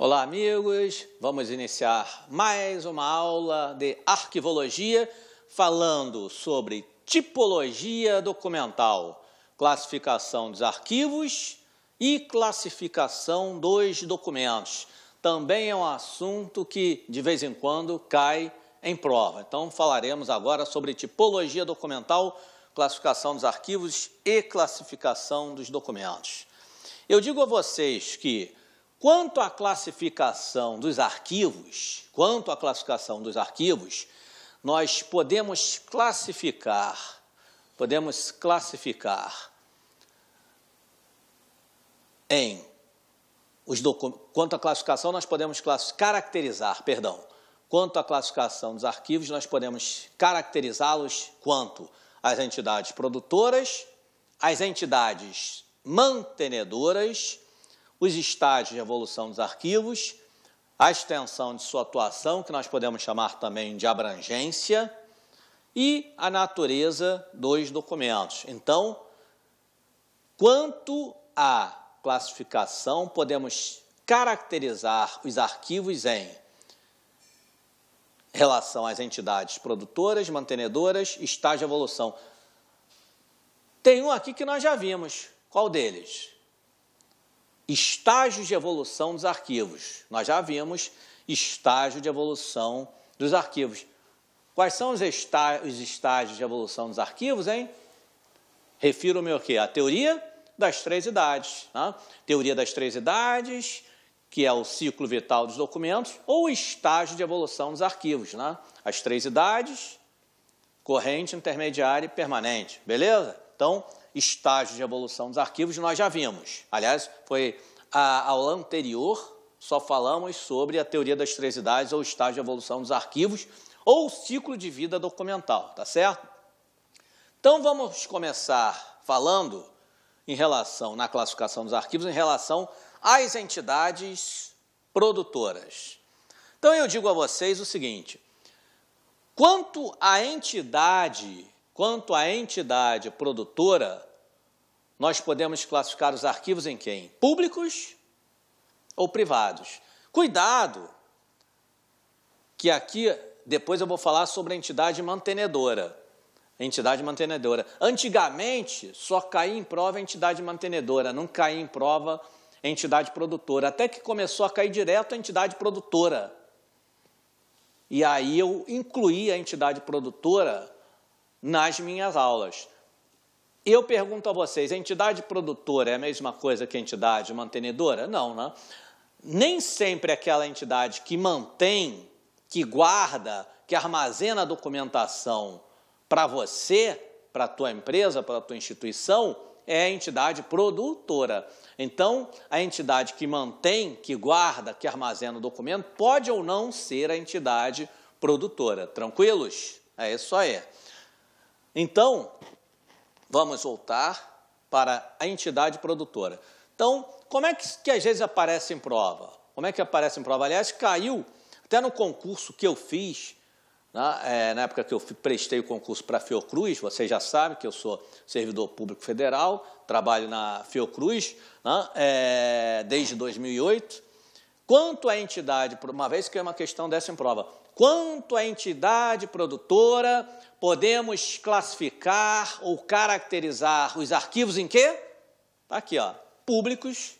Olá, amigos! Vamos iniciar mais uma aula de arquivologia falando sobre tipologia documental, classificação dos arquivos e classificação dos documentos. Também é um assunto que de vez em quando cai em prova. Então falaremos agora sobre tipologia documental, classificação dos arquivos e classificação dos documentos. Eu digo a vocês que Quanto à classificação dos arquivos, quanto à classificação dos arquivos, nós podemos classificar, podemos classificar em os documentos. quanto à classificação nós podemos caracterizar, perdão, quanto à classificação dos arquivos nós podemos caracterizá-los quanto às entidades produtoras, às entidades mantenedoras os estágios de evolução dos arquivos, a extensão de sua atuação, que nós podemos chamar também de abrangência, e a natureza dos documentos. Então, quanto à classificação, podemos caracterizar os arquivos em relação às entidades produtoras, mantenedoras, estágio de evolução. Tem um aqui que nós já vimos. Qual deles? estágios de evolução dos arquivos. Nós já vimos estágio de evolução dos arquivos. Quais são os, estágios de evolução dos arquivos, hein? Refiro-me ao quê? A teoria das três idades. Né? Teoria das três idades, que é o ciclo vital dos documentos, ou o estágio de evolução dos arquivos. Né? As três idades, corrente, intermediária e permanente. Beleza? Então, estágio de evolução dos arquivos nós já vimos. Aliás, foi a aula anterior, só falamos sobre a teoria das três idades ou estágio de evolução dos arquivos ou ciclo de vida documental, tá certo? Então, vamos começar falando em relação, na classificação dos arquivos, em relação às entidades produtoras. Então, eu digo a vocês o seguinte, quanto à entidade Quanto à entidade produtora, nós podemos classificar os arquivos em quem? Públicos ou privados? Cuidado, que aqui depois eu vou falar sobre a entidade mantenedora. entidade mantenedora. Antigamente só caía em prova a entidade mantenedora, não caía em prova a entidade produtora, até que começou a cair direto a entidade produtora. E aí eu incluí a entidade produtora nas minhas aulas. Eu pergunto a vocês, a entidade produtora é a mesma coisa que a entidade mantenedora? Não, né? Nem sempre é aquela entidade que mantém, que guarda, que armazena a documentação para você, para a tua empresa, para a tua instituição, é a entidade produtora. Então, a entidade que mantém, que guarda, que armazena o documento, pode ou não ser a entidade produtora. Tranquilos? É isso aí. Então, vamos voltar para a entidade produtora. Então, como é que, que às vezes aparece em prova? Como é que aparece em prova? Aliás, caiu até no concurso que eu fiz, na, né? é, na época que eu prestei o concurso para a Fiocruz, vocês já sabem que eu sou servidor público federal, trabalho na Fiocruz né, é, desde 2008. Quanto à entidade, uma vez que é uma questão dessa em prova, quanto à entidade produtora, podemos classificar ou caracterizar os arquivos em quê? Tá aqui, ó, públicos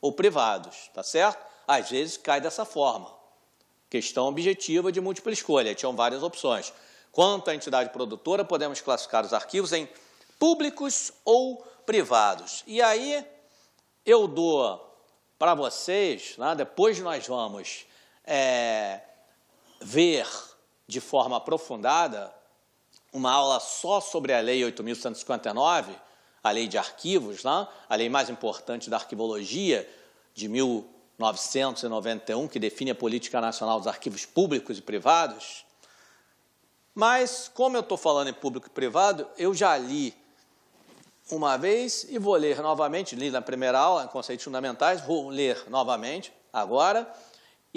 ou privados, tá certo? Às vezes cai dessa forma. Questão objetiva de múltipla escolha, tinham várias opções. Quanto à entidade produtora, podemos classificar os arquivos em públicos ou privados. E aí eu dou para vocês, né, depois nós vamos é, ver de forma aprofundada uma aula só sobre a Lei 8.159, a Lei de Arquivos, né? a lei mais importante da arquivologia de 1991, que define a política nacional dos arquivos públicos e privados. Mas, como eu estou falando em público e privado, eu já li uma vez e vou ler novamente, li na primeira aula, em conceitos fundamentais, vou ler novamente agora,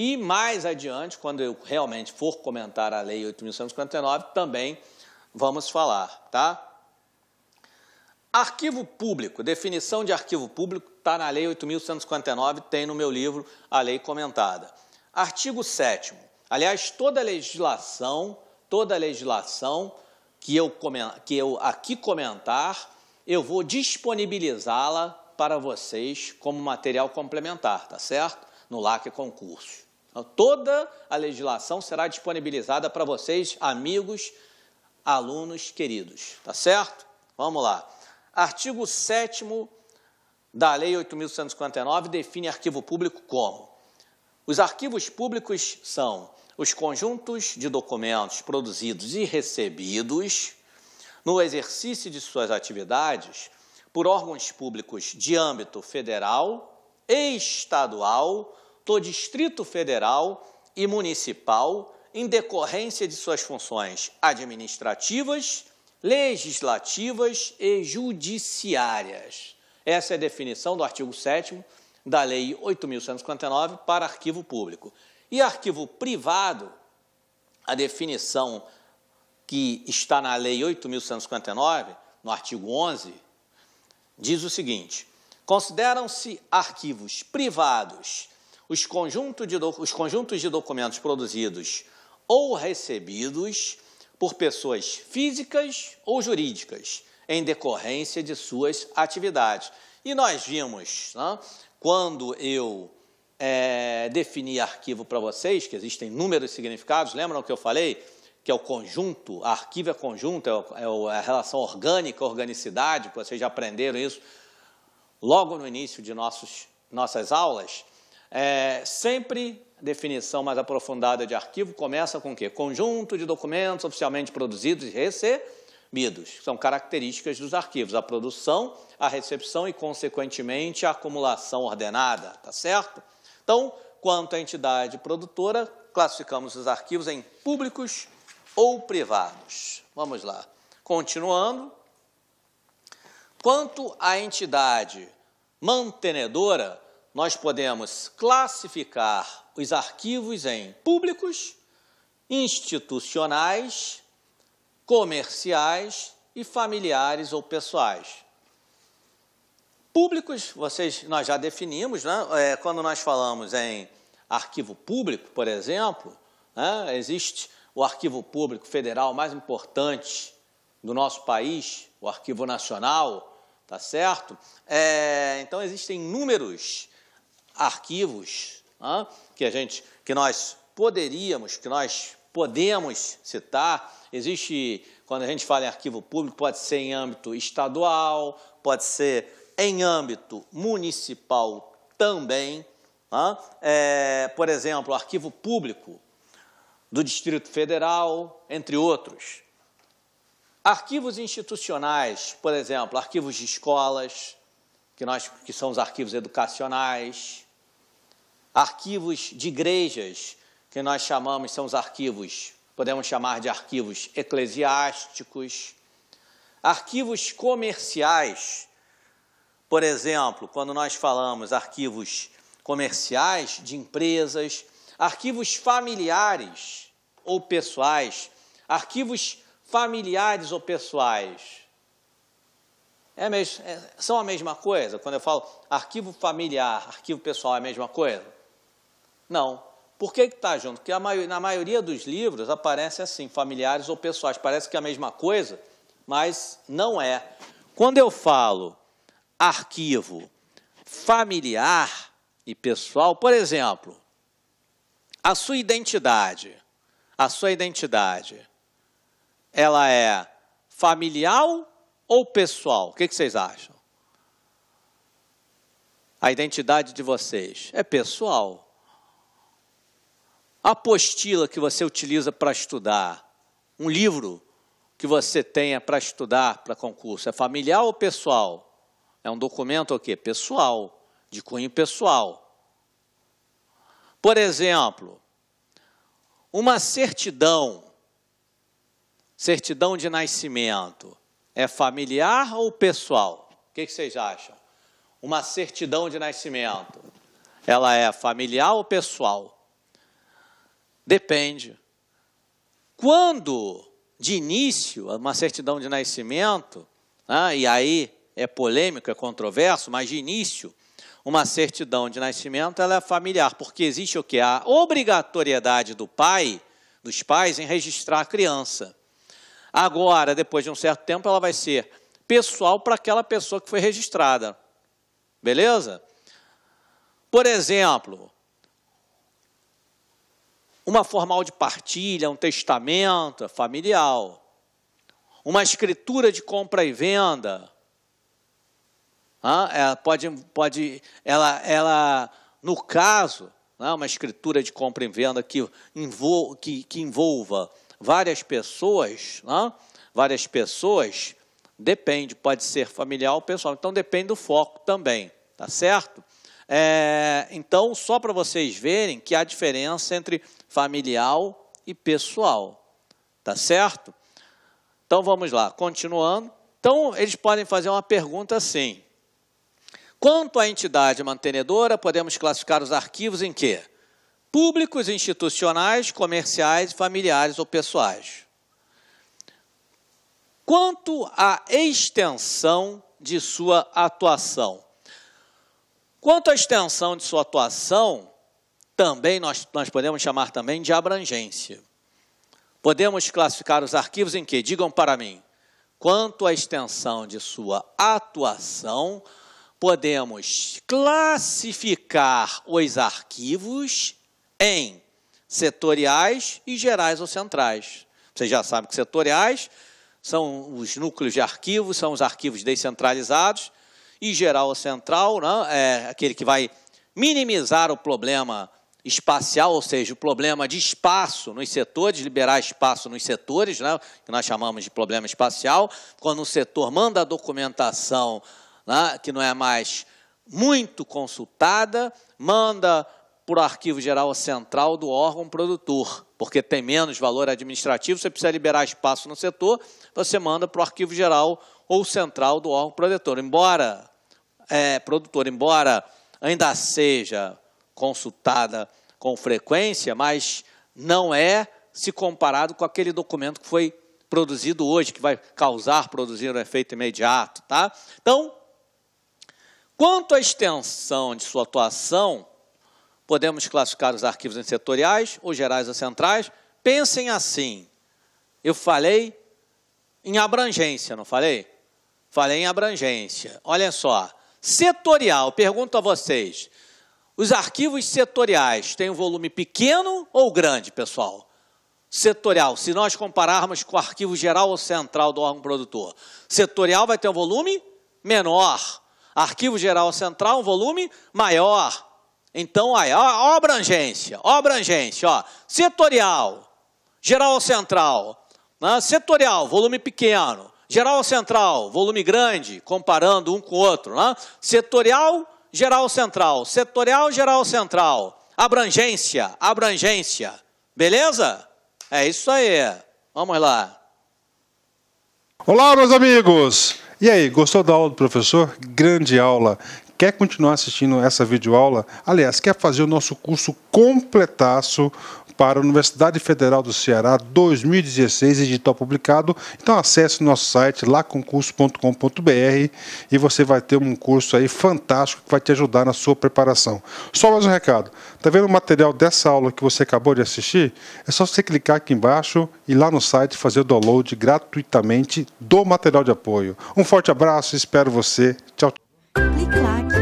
e mais adiante, quando eu realmente for comentar a Lei 8.159, também vamos falar, tá? Arquivo público, definição de arquivo público está na Lei 8.159, tem no meu livro a lei comentada. Artigo 7 Aliás, toda legislação, toda legislação que eu, que eu aqui comentar, eu vou disponibilizá-la para vocês como material complementar, tá certo? No LAC Concursos. Então, toda a legislação será disponibilizada para vocês, amigos, alunos queridos, tá certo? Vamos lá. Artigo 7 da Lei 8.159 define arquivo público como: os arquivos públicos são os conjuntos de documentos produzidos e recebidos no exercício de suas atividades por órgãos públicos de âmbito federal, estadual do Distrito Federal e Municipal em decorrência de suas funções administrativas, legislativas e judiciárias. Essa é a definição do artigo 7 da Lei 8.159 para arquivo público. E arquivo privado, a definição que está na Lei 8.159, no artigo 11, diz o seguinte: consideram-se arquivos privados os, conjunto de, os conjuntos de documentos produzidos ou recebidos por pessoas físicas ou jurídicas em decorrência de suas atividades. E nós vimos, né, quando eu é, defini arquivo para vocês, que existem inúmeros significados, lembram o que eu falei? Que é o conjunto, arquivo é conjunto, é, é, é a relação orgânica, organicidade, vocês já aprenderam isso logo no início de nossos, nossas aulas. É, sempre definição mais aprofundada de arquivo começa com o quê? Conjunto de documentos oficialmente produzidos e recebidos. São características dos arquivos, a produção, a recepção e, consequentemente, a acumulação ordenada, tá certo? Então, quanto à entidade produtora, classificamos os arquivos em públicos ou privados. Vamos lá. Continuando. Quanto à entidade mantenedora, nós podemos classificar os arquivos em públicos, institucionais, comerciais e familiares ou pessoais. Públicos, vocês, nós já definimos, né? É, quando nós falamos em arquivo público, por exemplo, né? existe o arquivo público federal mais importante do nosso país, o Arquivo Nacional, tá certo? É, então existem números arquivos né, que a gente, que nós poderíamos, que nós podemos citar. Existe, quando a gente fala em arquivo público, pode ser em âmbito estadual, pode ser em âmbito municipal também. Né? É, por exemplo, arquivo público do Distrito Federal, entre outros. Arquivos institucionais, por exemplo, arquivos de escolas, que, nós, que são os arquivos educacionais, arquivos de igrejas, que nós chamamos, são os arquivos, podemos chamar de arquivos eclesiásticos, arquivos comerciais, por exemplo, quando nós falamos arquivos comerciais de empresas, arquivos familiares ou pessoais, arquivos familiares ou pessoais. É mesmo, é, são a mesma coisa? Quando eu falo arquivo familiar, arquivo pessoal é a mesma coisa? Não. Por que está junto? Porque maioria, na maioria dos livros aparece assim, familiares ou pessoais. Parece que é a mesma coisa, mas não é. Quando eu falo arquivo familiar e pessoal, por exemplo, a sua identidade, a sua identidade, ela é familiar ou pessoal? O que, que vocês acham? A identidade de vocês é pessoal apostila que você utiliza para estudar, um livro que você tenha para estudar para concurso, é familiar ou pessoal? É um documento o quê? Pessoal, de cunho pessoal. Por exemplo, uma certidão, certidão de nascimento, é familiar ou pessoal? O que, que vocês acham? Uma certidão de nascimento, ela é familiar ou pessoal? Depende. Quando, de início, uma certidão de nascimento, ah, e aí é polêmico, é controverso, mas de início, uma certidão de nascimento ela é familiar, porque existe o que? A obrigatoriedade do pai, dos pais, em registrar a criança. Agora, depois de um certo tempo, ela vai ser pessoal para aquela pessoa que foi registrada. Beleza? Por exemplo, uma formal de partilha, um testamento familiar, uma escritura de compra e venda. Ah, ela é, pode, pode, ela, ela, no caso, né, uma escritura de compra e venda que, envol, que, que envolva várias pessoas, né, várias pessoas, depende, pode ser familiar ou pessoal. Então depende do foco também, tá certo? É, então, só para vocês verem que há diferença entre familiar e pessoal, tá certo? Então vamos lá, continuando. Então, eles podem fazer uma pergunta assim: Quanto à entidade mantenedora, podemos classificar os arquivos em quê? Públicos, institucionais, comerciais, familiares ou pessoais. Quanto à extensão de sua atuação, Quanto à extensão de sua atuação, também nós, nós podemos chamar também de abrangência. Podemos classificar os arquivos em que? Digam para mim. Quanto à extensão de sua atuação, podemos classificar os arquivos em setoriais e gerais ou centrais. Vocês já sabem que setoriais são os núcleos de arquivos, são os arquivos descentralizados, e geral central, né, é aquele que vai minimizar o problema espacial, ou seja, o problema de espaço nos setores, liberar espaço nos setores, né, que nós chamamos de problema espacial, quando o setor manda a documentação né, que não é mais muito consultada, manda para o arquivo geral central do órgão produtor, porque tem menos valor administrativo, você precisa liberar espaço no setor, você manda para o arquivo geral ou central do órgão produtor, embora é, produtor, embora ainda seja consultada com frequência, mas não é se comparado com aquele documento que foi produzido hoje, que vai causar, produzir um efeito imediato. Tá? Então, quanto à extensão de sua atuação, podemos classificar os arquivos em setoriais, ou gerais ou centrais. Pensem assim, eu falei em abrangência, não falei? Falei em abrangência. Olha só. Setorial, pergunto a vocês. Os arquivos setoriais têm um volume pequeno ou grande, pessoal? Setorial, se nós compararmos com o arquivo geral ou central do órgão produtor. Setorial vai ter um volume menor. Arquivo geral ou central, um volume maior. Então, aí, ó, ó abrangência, ó abrangência, ó. Setorial, geral ou central. Né? Setorial, volume pequeno. Geral central, volume grande, comparando um com o outro. Né? Setorial, geral central. Setorial, geral central. Abrangência, abrangência. Beleza? É isso aí. Vamos lá. Olá, meus amigos! E aí, gostou da aula do professor? Grande aula! Quer continuar assistindo essa videoaula? Aliás, quer fazer o nosso curso completaço? para a Universidade Federal do Ceará 2016, edital publicado. Então acesse nosso site laconcurso.com.br e você vai ter um curso aí fantástico que vai te ajudar na sua preparação. Só mais um recado. Tá vendo o material dessa aula que você acabou de assistir? É só você clicar aqui embaixo e lá no site fazer o download gratuitamente do material de apoio. Um forte abraço, espero você. Tchau. tchau.